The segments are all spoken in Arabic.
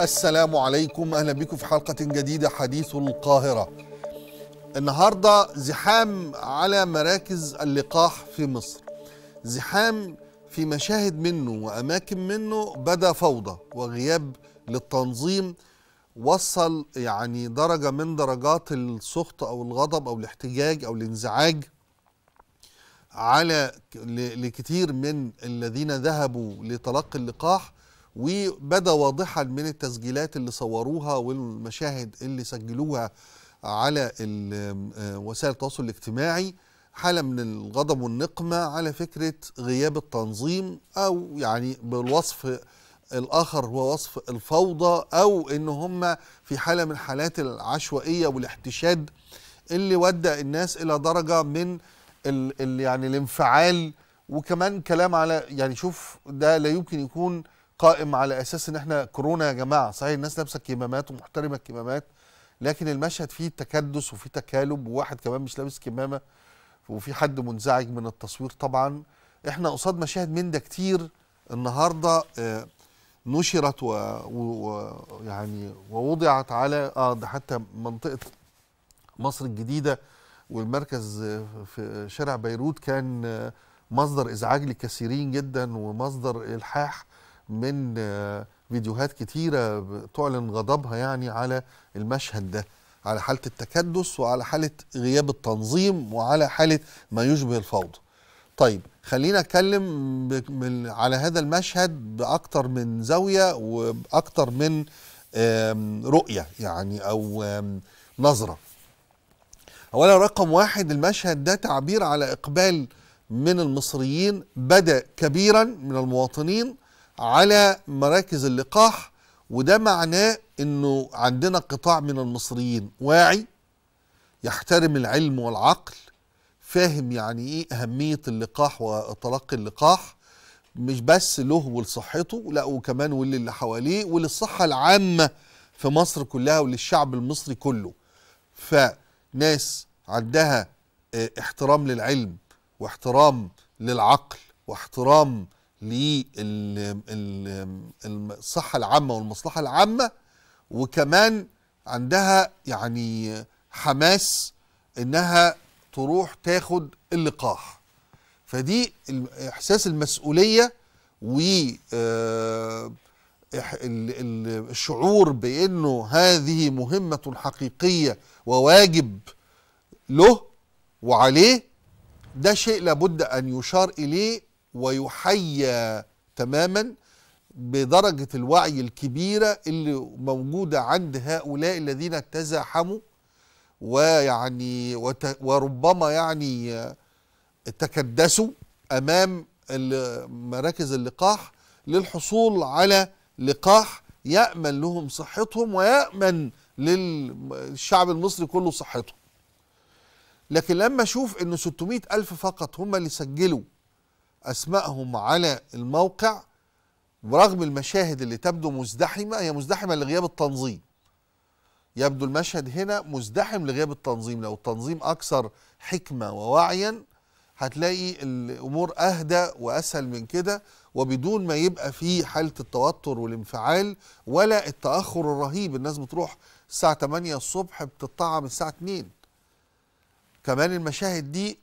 السلام عليكم اهلا بكم في حلقه جديده حديث القاهره النهارده زحام على مراكز اللقاح في مصر زحام في مشاهد منه واماكن منه بدا فوضى وغياب للتنظيم وصل يعني درجه من درجات السخط او الغضب او الاحتجاج او الانزعاج على لكثير من الذين ذهبوا لتلقي اللقاح وبدا واضحا من التسجيلات اللي صوروها والمشاهد اللي سجلوها على آه، وسائل التواصل الاجتماعي حاله من الغضب والنقمه على فكره غياب التنظيم او يعني بالوصف الاخر هو وصف الفوضى او ان هم في حاله من حالات العشوائيه والاحتشاد اللي ودى الناس الى درجه من الـ الـ يعني الانفعال وكمان كلام على يعني شوف ده لا يمكن يكون قائم على اساس ان احنا كورونا يا جماعه صحيح الناس لابسه كمامات ومحترمه الكمامات لكن المشهد فيه تكدس وفيه تكالب وواحد كمان مش لابس كمامه وفي حد منزعج من التصوير طبعا احنا قصاد مشاهد من ده كتير النهارده آه، نشرت ويعني و... يعني ووضعت على اه ده حتى منطقه مصر الجديده والمركز في شارع بيروت كان آه، مصدر ازعاج لكثيرين جدا ومصدر الحاح من آه، فيديوهات كتيرة تعلن غضبها يعني على المشهد ده على حالة التكدس وعلى حالة غياب التنظيم وعلى حالة ما يشبه الفوضى طيب خلينا اتكلم على هذا المشهد باكتر من زاويه وباكتر من رؤيه يعني او نظره اولا رقم واحد المشهد ده تعبير على اقبال من المصريين بدا كبيرا من المواطنين على مراكز اللقاح وده معناه انه عندنا قطاع من المصريين واعي يحترم العلم والعقل فاهم يعني ايه اهميه اللقاح وتلقي اللقاح مش بس له ولصحته لا وكمان وللي حواليه وللصحه العامه في مصر كلها وللشعب المصري كله فناس عندها آه، احترام للعلم واحترام للعقل واحترام للصحة العامة والمصلحة العامة وكمان عندها يعني حماس انها تروح تاخد اللقاح فدي احساس المسؤولية و آه، الشعور بانه هذه مهمة حقيقية وواجب له وعليه ده شيء لابد ان يشار اليه ويحيى تماما بدرجة الوعي الكبيرة اللي موجودة عند هؤلاء الذين تزاحموا ويعني وت وربما يعني تكدسوا أمام مراكز اللقاح للحصول على لقاح يأمن لهم صحتهم ويأمن للشعب المصري كله صحته لكن لما اشوف انه 600 الف فقط هم اللي سجلوا أسمائهم على الموقع برغم المشاهد اللي تبدو مزدحمة هي مزدحمة لغياب التنظيم يبدو المشهد هنا مزدحم لغياب التنظيم لو التنظيم أكثر حكمة ووعيا هتلاقي الأمور أهدى وأسهل من كده وبدون ما يبقى في حالة التوتر والانفعال ولا التأخر الرهيب الناس بتروح الساعة 8 الصبح بتطعم الساعة 2 كمان المشاهد دي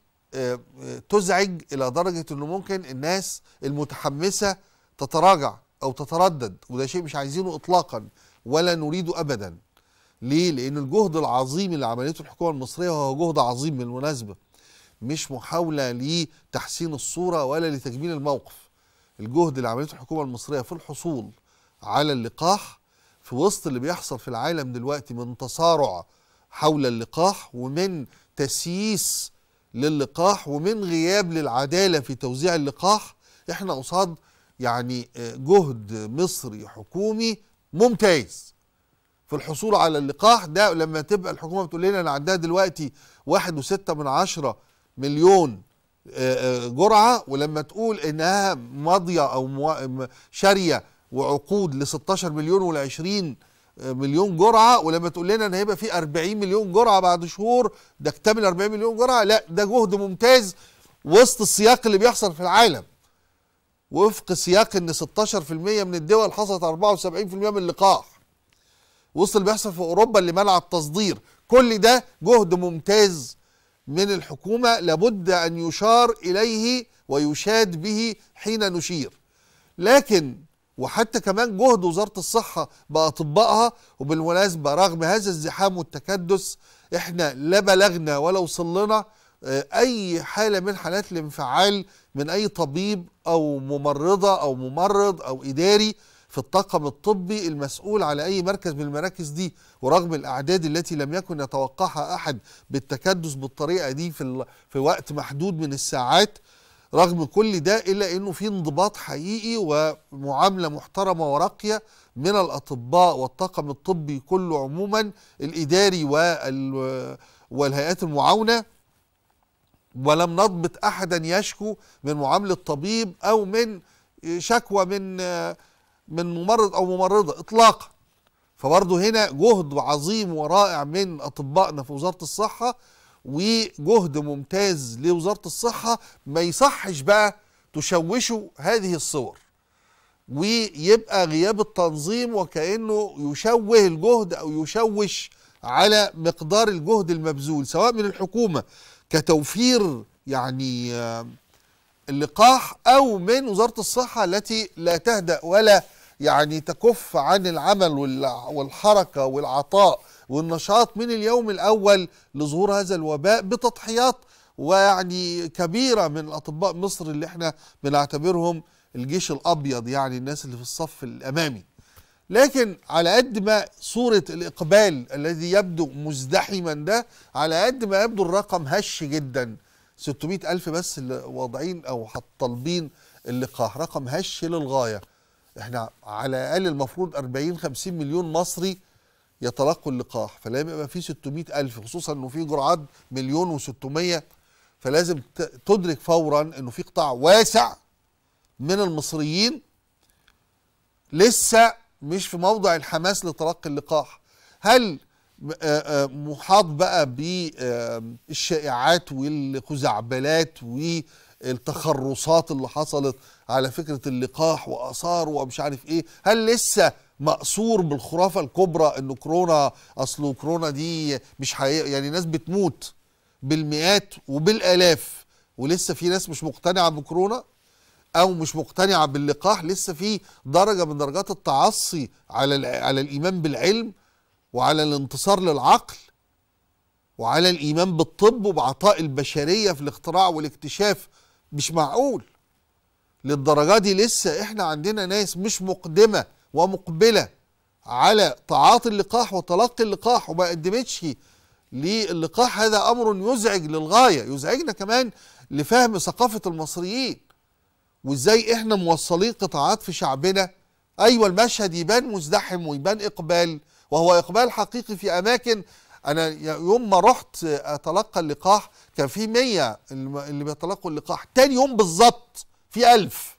تزعج الى درجه انه ممكن الناس المتحمسه تتراجع او تتردد وده شيء مش عايزينه اطلاقا ولا نريده ابدا ليه لان الجهد العظيم اللي عملته الحكومه المصريه هو جهد عظيم بالمناسبه مش محاوله لتحسين الصوره ولا لتجميل الموقف الجهد اللي عملته الحكومه المصريه في الحصول على اللقاح في وسط اللي بيحصل في العالم دلوقتي من تصارع حول اللقاح ومن تسييس للقاح ومن غياب للعداله في توزيع اللقاح احنا قصاد يعني آه، جهد مصري حكومي ممتاز في الحصول على اللقاح ده لما تبقى الحكومه بتقول لنا انا عندها دلوقتي واحد وستة من عشرة مليون آه، آه، جرعه ولما تقول انها ماضيه او شاريه وعقود ل 16 مليون وال 20 مليون جرعه ولما تقول لنا ان هيبقى في 40 مليون جرعه بعد شهور ده اكتمل 40 مليون جرعه لا ده جهد ممتاز وسط السياق اللي بيحصل في العالم وفق سياق ان 16% من الدول حصلت 74% من اللقاح وسط اللي بيحصل في اوروبا اللي منع التصدير كل ده جهد ممتاز من الحكومه لابد ان يشار اليه ويشاد به حين نشير لكن وحتى كمان جهد وزارة الصحة بأطبائها وبالمناسبة رغم هذا الزحام والتكدس احنا لا بلغنا ولا وصلنا آه، اي حالة من حالات الانفعال من اي طبيب او ممرضة او ممرض او اداري في الطاقم الطبي المسؤول على اي مركز من المراكز دي ورغم الاعداد التي لم يكن يتوقعها احد بالتكدس بالطريقه دي في في وقت محدود من الساعات رغم كل ده إلا أنه في انضباط حقيقي ومعاملة محترمة وراقية من الأطباء والطاقم الطبي كله عموما الإداري وال والهيئات المعاونة ولم نضبط أحدا يشكو من معاملة طبيب أو من شكوى من من ممرض أو ممرضة إطلاقا فبرضه هنا جهد عظيم ورائع من أطبائنا في وزارة الصحة وجهد ممتاز لوزاره الصحه ما يصحش بقى تشوشوا هذه الصور ويبقى غياب التنظيم وكانه يشوه الجهد او يشوش على مقدار الجهد المبذول سواء من الحكومه كتوفير يعني آه، اللقاح او من وزاره الصحه التي لا تهدا ولا يعني تكف عن العمل والحركه والعطاء والنشاط من اليوم الأول لظهور هذا الوباء بتضحيات ويعني كبيرة من أطباء مصر اللي احنا بنعتبرهم الجيش الأبيض يعني الناس اللي في الصف الأمامي لكن على قد ما صورة الإقبال الذي يبدو مزدحما ده على قد ما يبدو الرقم هش جدا 600 ألف بس اللي واضعين أو طالبين اللقاح رقم هش للغاية احنا على الأقل المفروض 40 50 مليون مصري يتلقوا اللقاح فلازم يبقى في 600 ألف خصوصا أنه في جرعات مليون و600 فلازم تدرك فورا أنه في قطاع واسع من المصريين لسه مش في موضع الحماس لتلقي اللقاح هل محاط بقى بالشائعات والخزعبلات والتخرصات اللي حصلت على فكرة اللقاح واثاره ومش عارف إيه هل لسه مقصور بالخرافه الكبرى ان كورونا اصله كورونا دي مش حقيقه يعني ناس بتموت بالمئات وبالالاف ولسه في ناس مش مقتنعه بكورونا او مش مقتنعه باللقاح لسه في درجه من درجات التعصي على على الايمان بالعلم وعلى الانتصار للعقل وعلى الايمان بالطب وبعطاء البشريه في الاختراع والاكتشاف مش معقول للدرجه دي لسه احنا عندنا ناس مش مقدمه ومقبله على تعاطي اللقاح وتلقي اللقاح وما قدمتش للقاح هذا امر يزعج للغايه يزعجنا كمان لفهم ثقافه المصريين وازاي احنا موصلين قطاعات في شعبنا ايوه المشهد يبان مزدحم ويبان اقبال وهو اقبال حقيقي في اماكن انا يوم ما رحت اتلقى اللقاح كان في 100 اللي بيتلقوا اللقاح تاني يوم بالظبط في 1000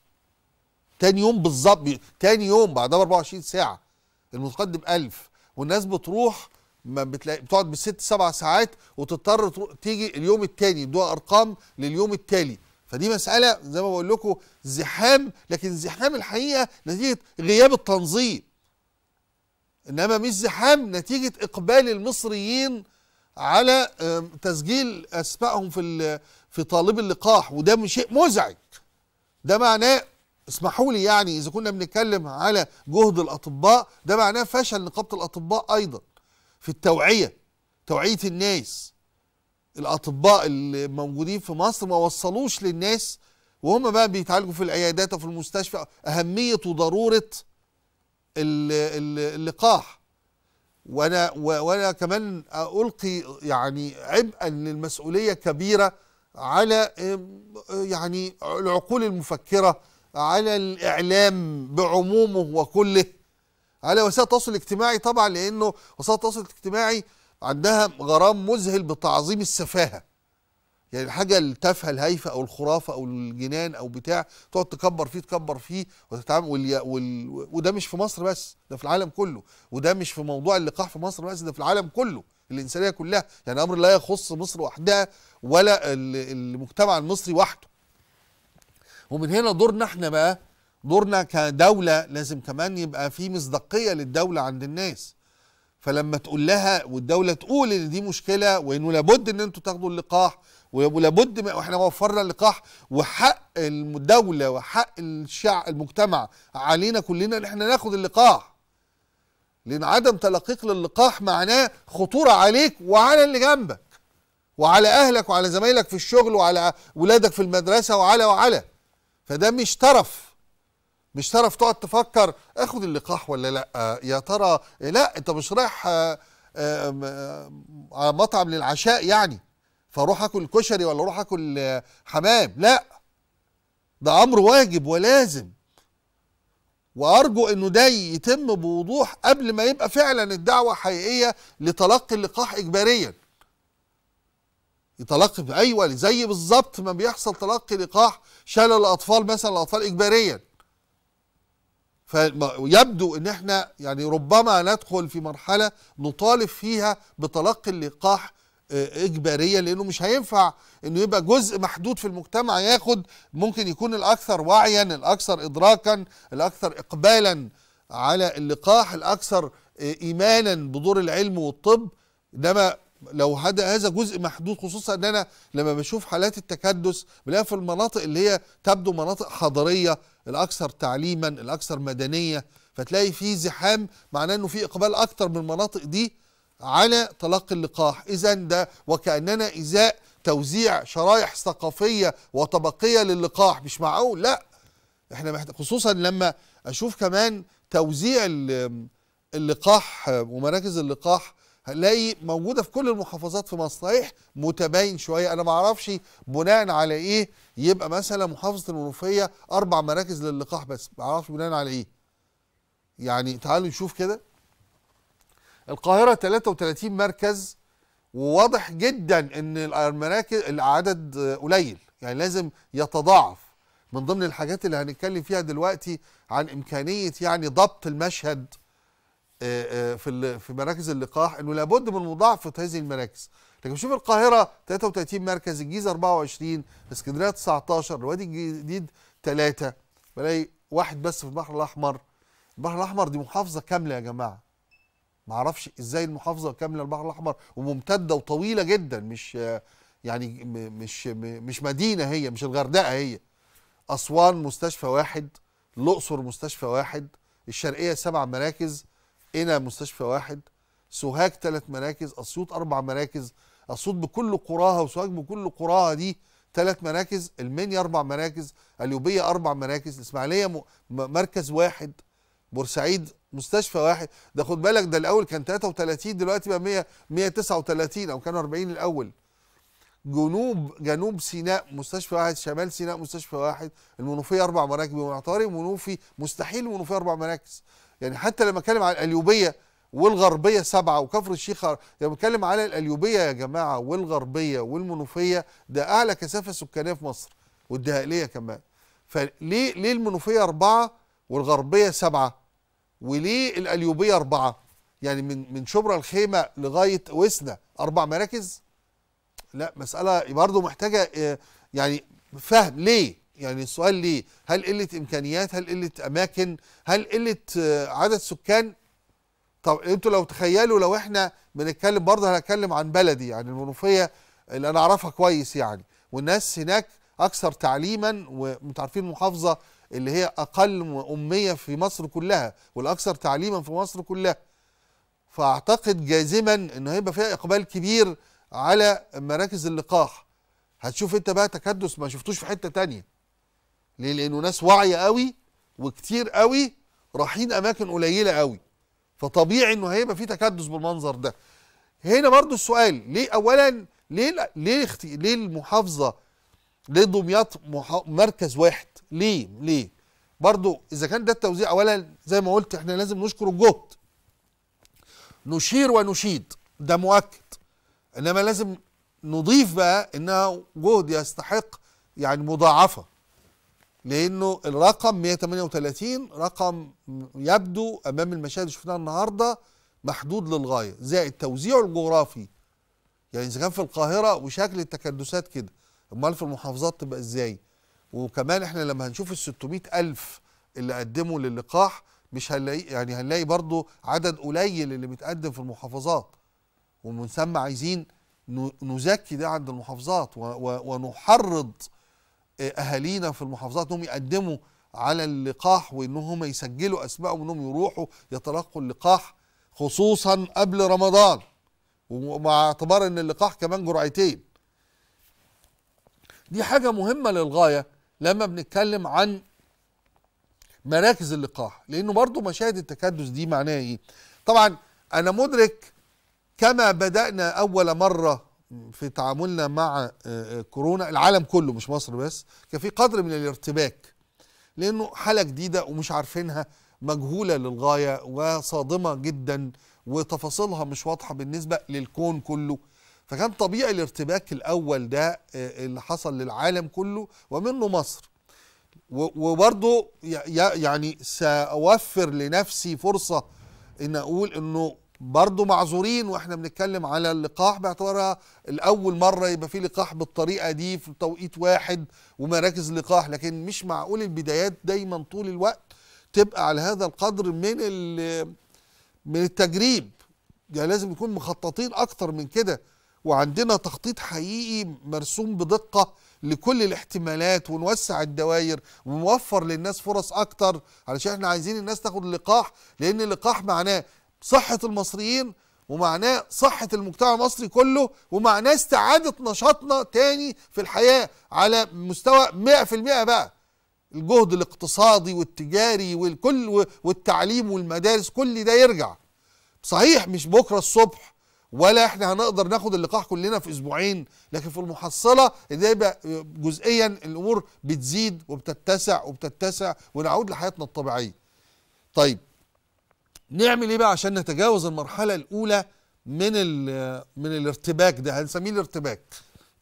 تاني يوم بالظبط تاني يوم بعدها ب 24 ساعه المتقدم 1000 والناس بتروح ما بتلاقي بتقعد بالست سبع ساعات وتضطر تيجي اليوم التاني يدوها ارقام لليوم التالي فدي مساله زي ما بقول لكم زحام لكن زحام الحقيقه نتيجه غياب التنظيم انما مش زحام نتيجه اقبال المصريين على تسجيل اسمائهم في في طالب اللقاح وده شيء مزعج ده معناه اسمحوا لي يعني اذا كنا بنتكلم على جهد الاطباء ده معناه فشل نقابه الاطباء ايضا في التوعيه توعيه الناس الاطباء اللي موجودين في مصر ما وصلوش للناس وهم بقى بيتعالجوا في العيادات وفي المستشفى اهميه وضروره اللقاح وانا وانا كمان القي يعني عبئا للمسؤوليه كبيره على يعني العقول المفكره على الإعلام بعمومه وكله على وسائل التواصل الاجتماعي طبعا لأنه وسائل التواصل الاجتماعي عندها غرام مذهل بتعظيم السفاهة يعني الحاجة التافهة الهايفة أو الخرافة أو الجنان أو بتاع تقعد تكبر فيه تكبر فيه وتتعامل وال... وال... وده مش في مصر بس ده في العالم كله وده مش في موضوع اللقاح في مصر بس ده في العالم كله الإنسانية كلها يعني أمر لا يخص مصر وحدها ولا المجتمع المصري وحده ومن هنا دورنا احنا بقى دورنا كدولة لازم كمان يبقى في مصداقية للدولة عند الناس فلما تقول لها والدولة تقول ان دي مشكلة وانه لابد ان انتوا تاخدوا اللقاح ولابد احنا وفرنا اللقاح وحق الدولة وحق الشعب المجتمع علينا كلنا ان احنا ناخد اللقاح لان عدم تلقيك للقاح معناه خطورة عليك وعلى اللي جنبك وعلى اهلك وعلى زمايلك في الشغل وعلى ولادك في المدرسة وعلى وعلى فده مش طرف مش طرف تقعد تفكر اخد اللقاح ولا لا يا ترى لا انت مش رايح آه، على مطعم للعشاء يعني فاروح اكل كشري ولا اروح اكل آه، حمام لا ده امر واجب ولازم وارجو انه ده يتم بوضوح قبل ما يبقى فعلا الدعوه حقيقيه لتلقي اللقاح اجباريا يتلقي ايوه زي بالظبط ما بيحصل تلقي لقاح شالوا الاطفال مثلا الاطفال اجباريا فيبدو ان احنا يعني ربما ندخل في مرحله نطالب فيها بتلقي اللقاح آه، اجباريا لانه مش هينفع انه يبقى جزء محدود في المجتمع ياخد ممكن يكون الاكثر وعيا الاكثر ادراكا الاكثر اقبالا على اللقاح الاكثر آه، ايمانا بدور العلم والطب انما لو هذا جزء محدود خصوصا ان انا لما بشوف حالات التكدس بلاقيها في المناطق اللي هي تبدو مناطق حضريه الاكثر تعليما الاكثر مدنيه فتلاقي في زحام معناه انه في اقبال اكثر من المناطق دي على تلقي اللقاح اذا ده وكاننا ازاء توزيع شرائح ثقافيه وطبقيه للقاح مش معقول لا احنا محتاج خصوصا لما اشوف كمان توزيع اللقاح ومراكز اللقاح هنلاقي موجوده في كل المحافظات في مصر صحيح متباين شويه انا ما اعرفش بناء على ايه يبقى مثلا محافظه المنوفيه اربع مراكز للقاح بس ما اعرفش بناء على ايه يعني تعالوا نشوف كده القاهره 33 مركز وواضح جدا ان المراكز العدد قليل يعني لازم يتضاعف من ضمن الحاجات اللي هنتكلم فيها دلوقتي عن امكانيه يعني ضبط المشهد آه، آه، في في مراكز اللقاح انه لابد من مضاعفه هذه المراكز لكن شوف القاهره 33 مركز الجيزه 24 اسكندريه 19 وادي الجديد 3 بلاقي واحد بس في البحر الاحمر البحر الاحمر دي محافظه كامله يا جماعه ما اعرفش ازاي المحافظه كامله البحر الاحمر وممتده وطويله جدا مش يعني مش مش مدينه هي مش الغردقه هي اسوان مستشفى واحد الاقصر مستشفى واحد الشرقيه سبع مراكز قنا مستشفى واحد سوهاج ثلاث مراكز اسيوط اربع مراكز اسيوط بكل قراها وسوهاج بكل قراها دي ثلاث مراكز المنيا اربع مراكز اليوبيه اربع مراكز الاسماعيليه مركز واحد بورسعيد مستشفى واحد ده خد بالك ده الاول كان 33 دلوقتي بقى 100 139 او كانوا 40 الاول جنوب جنوب سيناء مستشفى واحد شمال سيناء مستشفى واحد المنوفيه اربع مراكز بمعطاري منوفي مستحيل المنوفيه اربع مراكز يعني حتى لما اتكلم على الأليوبية والغربية سبعة وكفر الشيخ لما اتكلم على الأليوبية يا جماعة والغربية والمنوفية ده أعلى كثافة سكانية في مصر والدهقليه كمان فليه ليه المنوفية أربعة والغربية سبعة وليه الأليوبية أربعة يعني من من شبرا الخيمة لغاية وسنا أربع مراكز لا مسألة برضه محتاجة آه، يعني فهم ليه يعني السؤال ليه هل قلة إمكانيات هل قلة أماكن هل قلة آه، عدد سكان طب انتوا لو تخيلوا لو احنا بنتكلم برضه هنتكلم عن بلدي يعني المنوفيه اللي انا اعرفها كويس يعني والناس هناك اكثر تعليما وانتوا عارفين المحافظه اللي هي اقل اميه في مصر كلها والاكثر تعليما في مصر كلها فاعتقد جازما انه هيبقى فيها اقبال كبير على مراكز اللقاح هتشوف انت بقى تكدس ما شفتوش في حته تانيه ليه لانه ناس واعيه قوي وكتير قوي رايحين اماكن قليله قوي فطبيعي انه هيبقى في تكدس بالمنظر ده هنا برضو السؤال ليه اولا ليه ليه ليه المحافظه ليه دمياط مركز واحد ليه ليه برضو اذا كان ده التوزيع اولا زي ما قلت احنا لازم نشكر الجهد نشير ونشيد ده مؤكد انما لازم نضيف بقى انها جهد يستحق يعني مضاعفه لانه الرقم 138 رقم يبدو امام المشاهد اللي شفناها النهارده محدود للغايه زائد توزيعه الجغرافي يعني اذا كان في القاهره وشكل التكدسات كده امال في المحافظات تبقى ازاي وكمان احنا لما هنشوف ال 600 الف اللي قدموا للقاح مش هنلاقي يعني هنلاقي برضو عدد قليل اللي متقدم في المحافظات ومن ثم عايزين نزكي ده عند المحافظات ونحرض اهالينا في المحافظات انهم يقدموا على اللقاح وان هم يسجلوا اسمائهم انهم يروحوا يتلقوا اللقاح خصوصا قبل رمضان ومع اعتبار ان اللقاح كمان جرعتين دي حاجه مهمه للغايه لما بنتكلم عن مراكز اللقاح لانه برضو مشاهد التكدس دي معناها ايه طبعا انا مدرك كما بدانا اول مره في تعاملنا مع آه، آه، كورونا العالم كله مش مصر بس كان في قدر من الارتباك لانه حاله جديده ومش عارفينها مجهوله للغايه وصادمه جدا وتفاصيلها مش واضحه بالنسبه للكون كله فكان طبيعي الارتباك الاول ده آه، اللي حصل للعالم كله ومنه مصر وبرضه يعني ساوفر لنفسي فرصه ان اقول انه برضه معذورين واحنا بنتكلم على اللقاح باعتبارها الاول مره يبقى في لقاح بالطريقه دي في توقيت واحد ومراكز لقاح لكن مش معقول البدايات دايما طول الوقت تبقى على هذا القدر من من التجريب يعني لازم يكون مخططين اكتر من كده وعندنا تخطيط حقيقي مرسوم بدقه لكل الاحتمالات ونوسع الدوائر ونوفر للناس فرص اكتر علشان احنا عايزين الناس تاخد اللقاح لان اللقاح معناه صحة المصريين ومعناه صحة المجتمع المصري كله ومعناه استعادة نشاطنا تاني في الحياة على مستوى 100% بقى الجهد الاقتصادي والتجاري والكل والتعليم والمدارس كل ده يرجع صحيح مش بكرة الصبح ولا احنا هنقدر ناخد اللقاح كلنا في اسبوعين لكن في المحصله ده يبقى جزئيا الامور بتزيد وبتتسع وبتتسع ونعود لحياتنا الطبيعيه. طيب نعمل ايه بقى عشان نتجاوز المرحله الاولى من من الارتباك ده هنسميه الارتباك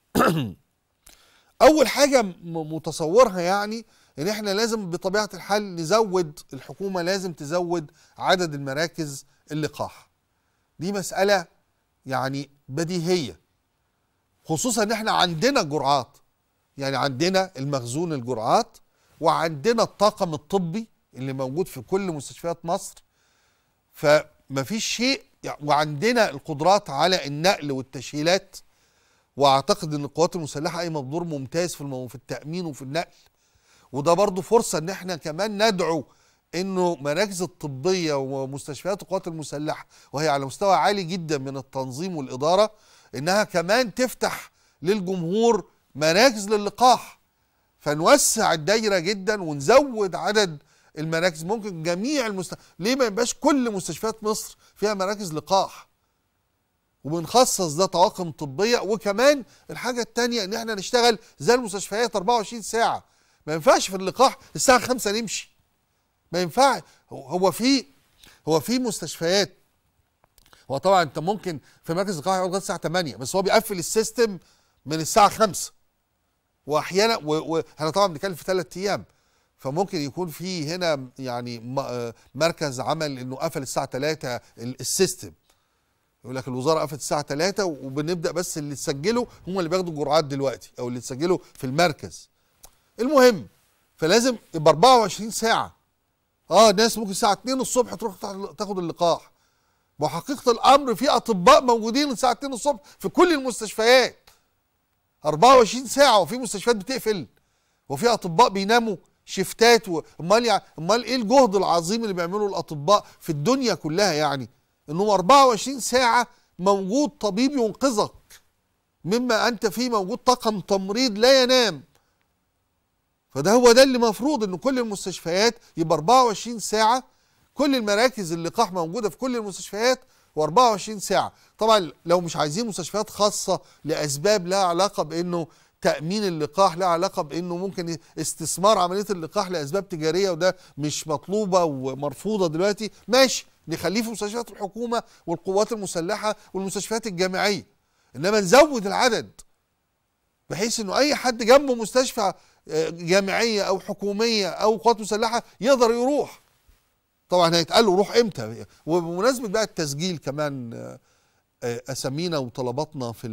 اول حاجه متصورها يعني ان احنا لازم بطبيعه الحال نزود الحكومه لازم تزود عدد المراكز اللقاح دي مساله يعني بديهيه خصوصا ان احنا عندنا جرعات يعني عندنا المخزون الجرعات وعندنا الطاقم الطبي اللي موجود في كل مستشفيات مصر فما فيش شيء وعندنا القدرات على النقل والتشهيلات واعتقد ان القوات المسلحه قايمه دور ممتاز في في التامين وفي النقل وده برضه فرصه ان احنا كمان ندعو انه مراكز الطبيه ومستشفيات القوات المسلحه وهي على مستوى عالي جدا من التنظيم والاداره انها كمان تفتح للجمهور مراكز للقاح فنوسع الدايره جدا ونزود عدد المراكز ممكن جميع المست... ليه ما يبقاش كل مستشفيات مصر فيها مراكز لقاح وبنخصص ده طواقم طبيه وكمان الحاجه الثانيه ان احنا نشتغل زي المستشفيات 24 ساعه ما ينفعش في اللقاح الساعه 5 نمشي ما ينفعش هو في هو في مستشفيات هو طبعا انت ممكن في مركز لقاح يقعد لغايه الساعه 8 بس هو بيقفل السيستم من الساعه 5 واحيانا واحنا طبعا بنتكلم في ثلاث ايام فممكن يكون في هنا يعني آه، مركز عمل انه قفل الساعه 3 السيستم يقول لك الوزاره قفلت الساعه 3 وبنبدا بس اللي تسجله هم اللي بياخدوا الجرعات دلوقتي او اللي تسجله في المركز المهم فلازم يبقى 24 ساعه اه ناس ممكن الساعه 2 الصبح تروح تاخد اللقاح وحقيقه الامر في اطباء موجودين الساعه 2 الصبح في كل المستشفيات 24 ساعه وفي مستشفيات بتقفل وفي اطباء بيناموا شفتات امال امال ايه الجهد العظيم اللي بيعمله الاطباء في الدنيا كلها يعني انهم 24 ساعه موجود طبيب ينقذك مما انت فيه موجود طاقم تمريض لا ينام فده هو ده اللي مفروض ان كل المستشفيات يبقى 24 ساعه كل المراكز اللقاح موجوده في كل المستشفيات و24 ساعه طبعا لو مش عايزين مستشفيات خاصه لاسباب لها علاقه بانه تامين اللقاح له علاقه بانه ممكن استثمار عمليه اللقاح لاسباب تجاريه وده مش مطلوبه ومرفوضه دلوقتي ماشي نخليه في مستشفيات الحكومه والقوات المسلحه والمستشفيات الجامعيه انما نزود العدد بحيث انه اي حد جنبه مستشفى آه، جامعيه او حكوميه او قوات مسلحه يقدر يروح طبعا هيتقال له روح امتى وبمناسبه بقى التسجيل كمان آه، آه، اسامينا وطلباتنا في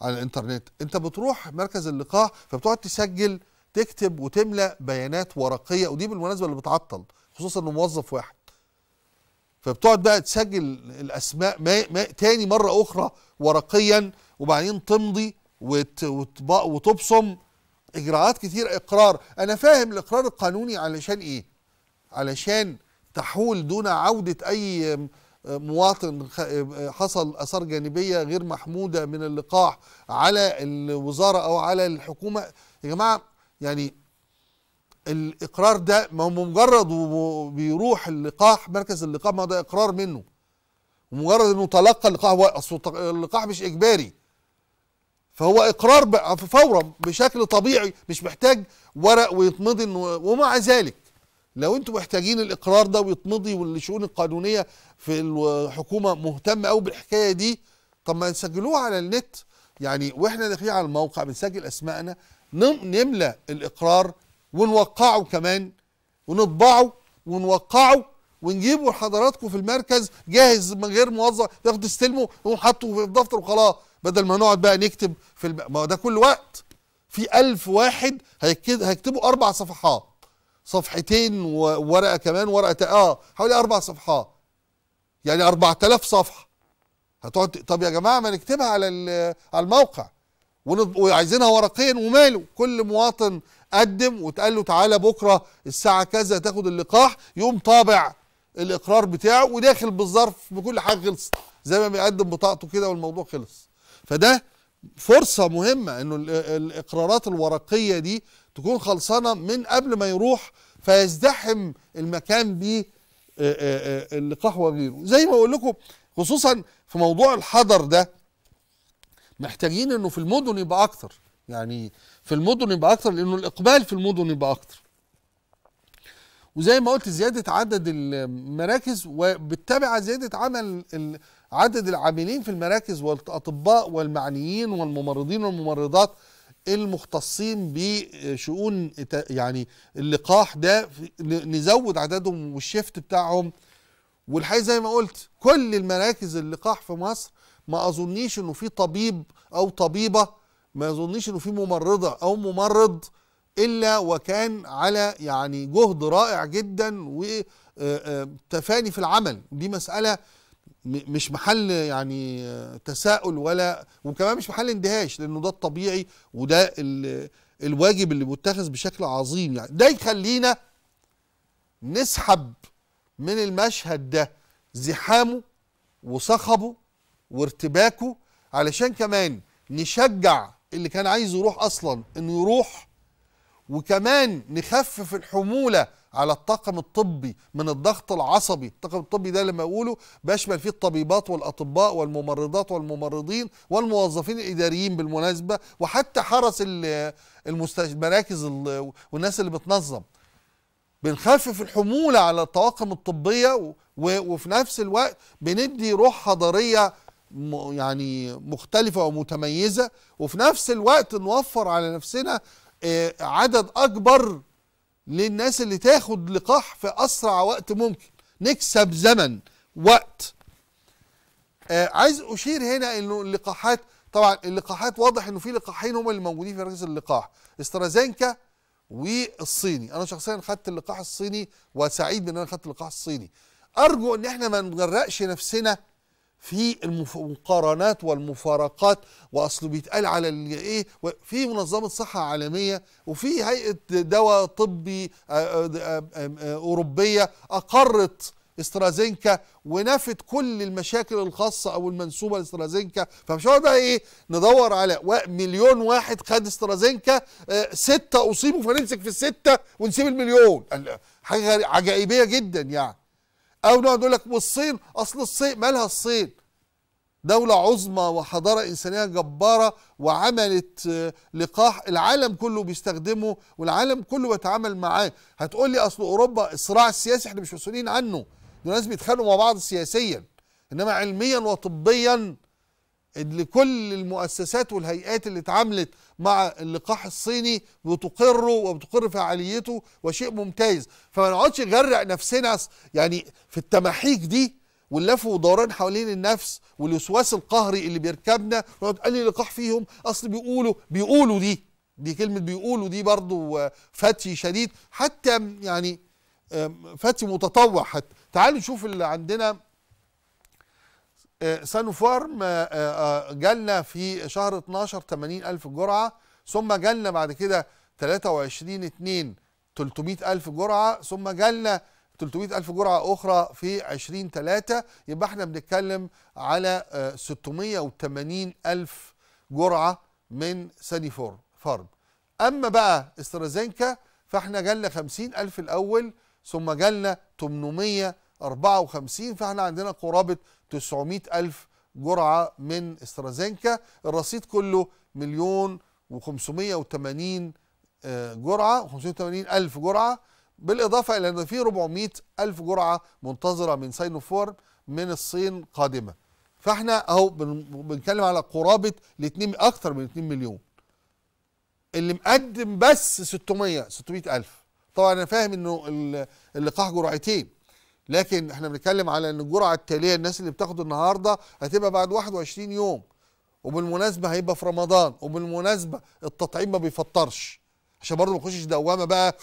على الانترنت انت بتروح مركز اللقاح فبتقعد تسجل تكتب وتملا بيانات ورقيه ودي بالمناسبه اللي بتعطل خصوصا انه موظف واحد فبتقعد بقى تسجل الاسماء ما ما تاني مره اخرى ورقيا وبعدين تمضي وت وتبصم اجراءات كتير اقرار انا فاهم الاقرار القانوني علشان ايه علشان تحول دون عوده اي مواطن حصل اثار جانبيه غير محموده من اللقاح على الوزاره او على الحكومه يا جماعه يعني الاقرار ده ما هو مجرد بيروح اللقاح مركز اللقاح ما ده اقرار منه ومجرد انه تلقى اللقاح هو اللقاح مش اجباري فهو اقرار فورا بشكل طبيعي مش محتاج ورق ويتمضي ومع ذلك لو انتم محتاجين الاقرار ده ويتمضي والشؤون القانونيه في الحكومه مهتمه قوي بالحكايه دي طب ما نسجلوه على النت يعني واحنا داخلين على الموقع بنسجل اسمائنا نملى الاقرار ونوقعه كمان ونطبعه ونوقعه ونجيبه لحضراتكم في المركز جاهز من غير موظف تاخد تستلمه تقوم حاطه في الدفتر وخلاص بدل ما نقعد بقى نكتب في الم... ما ده كل وقت في ألف واحد هيكتبوا أربع صفحات صفحتين وورقه كمان ورقه اه حوالي اربع صفحات يعني 4000 صفحه هتقعد طب يا جماعه ما نكتبها على على الموقع وعايزينها ورقيا وماله كل مواطن قدم وتقال له تعالى بكره الساعه كذا تاخد اللقاح يقوم طابع الاقرار بتاعه وداخل بالظرف بكل حاجه خلصت زي ما بيقدم بطاقته كده والموضوع خلص فده فرصه مهمه انه الاقرارات الورقيه دي تكون خلصانه من قبل ما يروح فيزدحم المكان ب اللقاح وغيره زي ما اقول لكم خصوصا في موضوع الحضر ده محتاجين انه في المدن يبقى اكتر يعني في المدن يبقى اكتر لانه الاقبال في المدن يبقى اكتر وزي ما قلت زياده عدد المراكز وبالتابع زياده عمل عدد العاملين في المراكز والاطباء والمعنيين والممرضين والممرضات المختصين بشؤون يعني اللقاح ده نزود عددهم والشيفت بتاعهم والحقيقه زي ما قلت كل المراكز اللقاح في مصر ما اظنيش انه في طبيب او طبيبه ما اظنيش انه في ممرضه او ممرض الا وكان على يعني جهد رائع جدا وتفاني في العمل دي مساله مش محل يعني تساؤل ولا وكمان مش محل اندهاش لانه ده الطبيعي وده الواجب اللي متخذ بشكل عظيم يعني ده يخلينا نسحب من المشهد ده زحامه وصخبه وارتباكه علشان كمان نشجع اللي كان عايز يروح اصلا انه يروح وكمان نخفف الحمولة على الطاقم الطبي من الضغط العصبي الطاقم الطبي ده لما أقوله بشمل فيه الطبيبات والأطباء والممرضات والممرضين والموظفين الإداريين بالمناسبة وحتى حرس المراكز والناس اللي بتنظم بنخفف الحمولة على الطواقم الطبية وفي نفس الوقت بندي روح حضارية يعني مختلفة ومتميزة وفي نفس الوقت نوفر على نفسنا آه، عدد اكبر للناس اللي تاخد لقاح في اسرع وقت ممكن نكسب زمن وقت آه، عايز اشير هنا انه اللقاحات طبعا اللقاحات واضح انه في لقاحين هم اللي موجودين في مركز اللقاح استرازينكا والصيني انا شخصيا خدت اللقاح الصيني وسعيد بان انا خدت اللقاح الصيني ارجو ان احنا ما نغرقش نفسنا في المقارنات والمفارقات واصله بيتقال على ايه في منظمه صحه عالميه وفي هيئه دواء طبي اوروبيه اقرت استرازينكا ونفت كل المشاكل الخاصه او المنسوبه لاسترازينكا فمش هو بقى ايه ندور على مليون واحد خد استرازينكا سته اصيبوا فنمسك في السته ونسيب المليون حاجه عجائبيه جدا يعني او نقعد نقول لك والصين اصل الصين مالها الصين دولة عظمى وحضارة إنسانية جبارة وعملت آه، لقاح العالم كله بيستخدمه والعالم كله بيتعامل معاه هتقول لي أصل أوروبا الصراع السياسي احنا مش مسؤولين عنه دول ناس بيتخانقوا مع بعض سياسيا إنما علميا وطبيا لكل المؤسسات والهيئات اللي اتعاملت مع اللقاح الصيني وتقره وبتقر فعاليته وشيء ممتاز فما نقعدش نغرق نفسنا يعني في التماحيك دي واللف ودوران حوالين النفس والوسواس القهري اللي بيركبنا ونقعد قال لي لقاح فيهم اصل بيقولوا بيقولوا دي دي كلمه بيقولوا دي برضو فتي شديد حتى يعني فتي متطوع حتى تعالوا نشوف اللي عندنا سانو آه، فارم آه، آه، جالنا في شهر 12 80 ألف جرعة ثم جالنا بعد كده 23 2 300 ألف جرعة ثم جالنا 300 ألف جرعة أخرى في 20 3 يبقى احنا بنتكلم على 680 ألف جرعة من سانيفورم فارم أما بقى استرازينكا فاحنا جالنا 50 ألف الأول ثم جالنا 800 54 فاحنا عندنا قرابة 900 ألف جرعة من استرازينكا الرصيد كله مليون و580 آه، جرعة 580 ألف جرعة بالإضافة إلى أن في 400 ألف جرعة منتظرة من ساينوفور من الصين قادمة فاحنا أهو بنتكلم على قرابة الاتنين أكثر من 2 مليون اللي مقدم بس 600 600 ألف طبعا أنا فاهم إنه اللقاح جرعتين لكن احنا بنتكلم على ان الجرعه التاليه الناس اللي بتاخده النهارده هتبقى بعد 21 يوم وبالمناسبه هيبقى في رمضان وبالمناسبه التطعيم ما بيفطرش عشان برضه ما نخشش دوامه بقى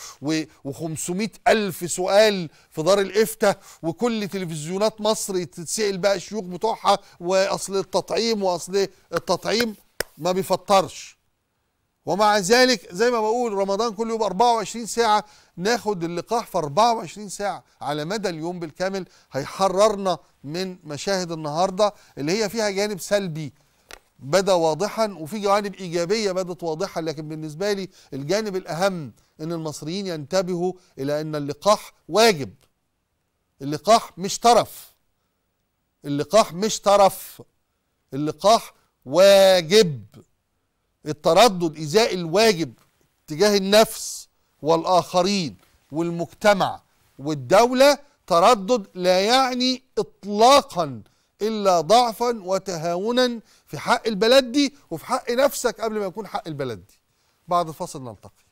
و500 الف سؤال في دار الافتاء وكل تلفزيونات مصر تتسال بقى الشيوخ بتوعها واصل التطعيم واصل التطعيم ما بيفطرش ومع ذلك زي ما بقول رمضان كل يوم 24 ساعة ناخد اللقاح في 24 ساعة على مدى اليوم بالكامل هيحررنا من مشاهد النهاردة اللي هي فيها جانب سلبي بدا واضحا وفي جوانب ايجابيه بدت واضحه لكن بالنسبه لي الجانب الاهم ان المصريين ينتبهوا الى ان اللقاح واجب اللقاح مش طرف اللقاح مش طرف اللقاح واجب التردد إزاء الواجب تجاه النفس والآخرين والمجتمع والدولة تردد لا يعني إطلاقا إلا ضعفا وتهاونا في حق البلد دي وفي حق نفسك قبل ما يكون حق البلد دي بعد الفاصل نلتقي